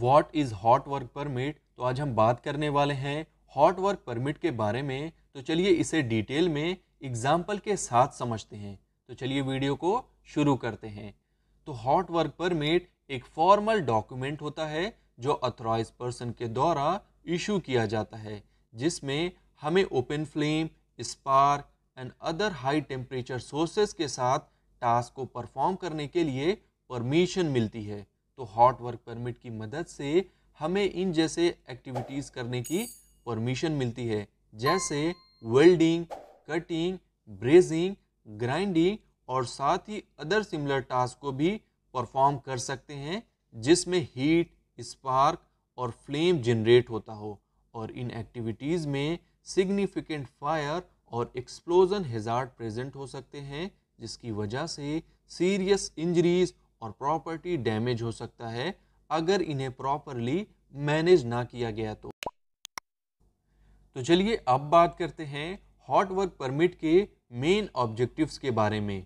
what is hot work permit तो आज हम बात करने वाले हैं हॉट वर्क परमिट के बारे में तो चलिए इसे डिटेल में एग्जाम्पल के साथ समझते हैं तो चलिए वीडियो को शुरू करते हैं तो हॉट वर्क परमिट एक फॉर्मल डॉक्यूमेंट होता है जो अथोराइज पर्सन के द्वारा इशू किया जाता है जिसमें हमें open flame spark and other high temperature sources के साथ टास्क को परफॉर्म करने के लिए परमिशन मिलती है तो हॉट वर्क परमिट की मदद से हमें इन जैसे एक्टिविटीज़ करने की परमिशन मिलती है जैसे वेल्डिंग कटिंग ब्रेजिंग ग्राइंडिंग और साथ ही अदर सिमिलर टास्क को भी परफॉर्म कर सकते हैं जिसमें हीट स्पार्क और फ्लेम जनरेट होता हो और इन एक्टिविटीज़ में सिग्निफिकेंट फायर और एक्सप्लोजन हिजार्ट प्रेजेंट हो सकते हैं जिसकी वजह से सीरियस इंजरीज और प्रॉपर्टी डैमेज हो सकता है अगर इन्हें प्रॉपरली मैनेज ना किया गया तो तो चलिए अब बात करते हैं हॉट वर्क परमिट के मेन ऑब्जेक्टिव्स के बारे में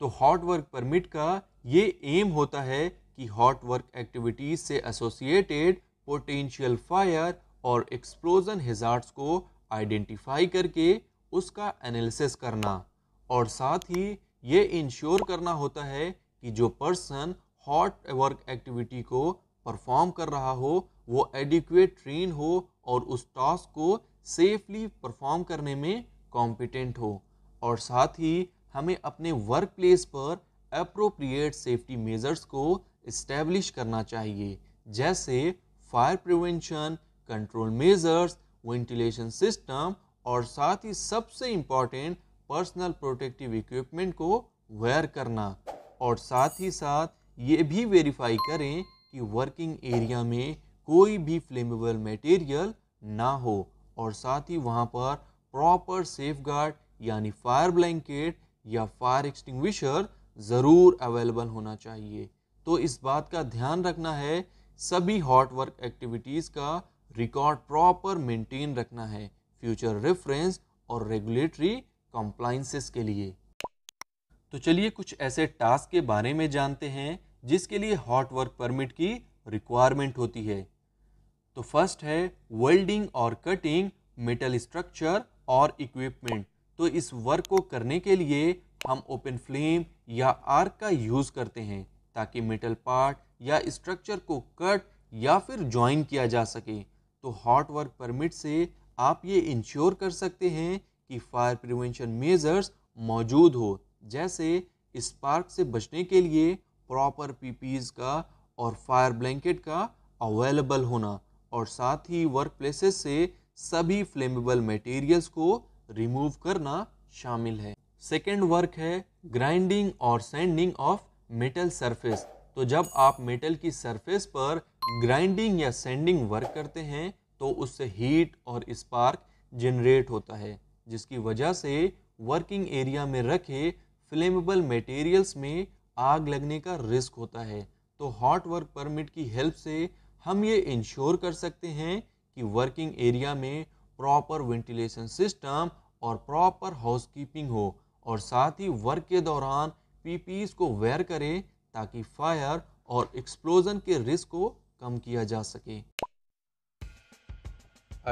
तो हॉट वर्क परमिट का ये एम होता है कि हॉट वर्क एक्टिविटीज़ से एसोसिएटेड पोटेंशियल फायर और एक्सप्लोजन हिजार्ड्स को आइडेंटिफाई करके उसका एनालिसिस करना और साथ ही ये इंश्योर करना होता है कि जो पर्सन हॉट वर्क एक्टिविटी को परफॉर्म कर रहा हो वो एडिक्वेट ट्रेन हो और उस टास्क को सेफली परफॉर्म करने में कॉम्पिटेंट हो और साथ ही हमें अपने वर्क प्लेस पर अप्रोप्रिएट सेफ्टी मेजर्स को इस्टेब्लिश करना चाहिए जैसे fire prevention control measures ventilation system और साथ ही सबसे इम्पॉर्टेंट पर्सनल प्रोटेक्टिव इक्विपमेंट को वेयर करना और साथ ही साथ ये भी वेरीफाई करें कि वर्किंग एरिया में कोई भी फ्लेमेबल मटेरियल ना हो और साथ ही वहाँ पर प्रॉपर सेफगार्ड यानी फायर ब्लैंकेट या फायर एक्सटिंग्विशर ज़रूर अवेलेबल होना चाहिए तो इस बात का ध्यान रखना है सभी हॉट वर्क एक्टिविटीज़ का रिकॉर्ड प्रॉपर मेंटेन रखना है फ्यूचर रेफरेंस और रेगुलेटरी कंप्लाइंसेस के लिए तो चलिए कुछ ऐसे टास्क के बारे में जानते हैं जिसके लिए हॉट वर्क परमिट की रिक्वायरमेंट होती है तो फर्स्ट है वेल्डिंग और कटिंग मेटल स्ट्रक्चर और इक्विपमेंट तो इस वर्क को करने के लिए हम ओपन फ्लेम या आर्क का यूज़ करते हैं ताकि मेटल पार्ट या स्ट्रक्चर को कट या फिर ज्वाइन किया जा सके तो हॉट वर्क परमिट से आप ये इंश्योर कर सकते हैं कि फायर प्रिवेंशन मेजर्स मौजूद हो जैसे स्पार्क से बचने के लिए प्रॉपर पीपीज का और फायर ब्लैंकेट का अवेलेबल होना और साथ ही वर्क प्लेसेस से सभी फ्लेमेबल मटेरियल्स को रिमूव करना शामिल है सेकेंड वर्क है ग्राइंडिंग और सैंडिंग ऑफ मेटल सरफेस तो जब आप मेटल की सरफेस पर ग्राइंडिंग या सैंडिंग वर्क करते हैं तो उससे हीट और स्पार्क जनरेट होता है जिसकी वजह से वर्किंग एरिया में रखे फ्लेमेबल मटेरियल्स में आग लगने का रिस्क होता है तो हॉट वर्क परमिट की हेल्प से हम ये इंश्योर कर सकते हैं कि वर्किंग एरिया में प्रॉपर वेंटिलेशन सिस्टम और प्रॉपर हाउसकीपिंग हो और साथ ही वर्क के दौरान पीपीज को वेयर करें ताकि फायर और एक्सप्लोजन के रिस्क को कम किया जा सके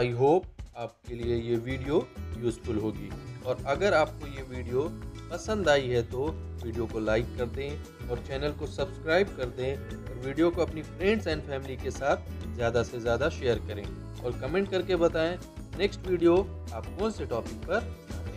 आई होप आपके लिए ये वीडियो यूज़फुल होगी और अगर आपको ये वीडियो पसंद आई है तो वीडियो को लाइक कर दें और चैनल को सब्सक्राइब कर दें और वीडियो को अपनी फ्रेंड्स एंड फैमिली के साथ ज़्यादा से ज़्यादा शेयर करें और कमेंट करके बताएं नेक्स्ट वीडियो आप कौन से टॉपिक पर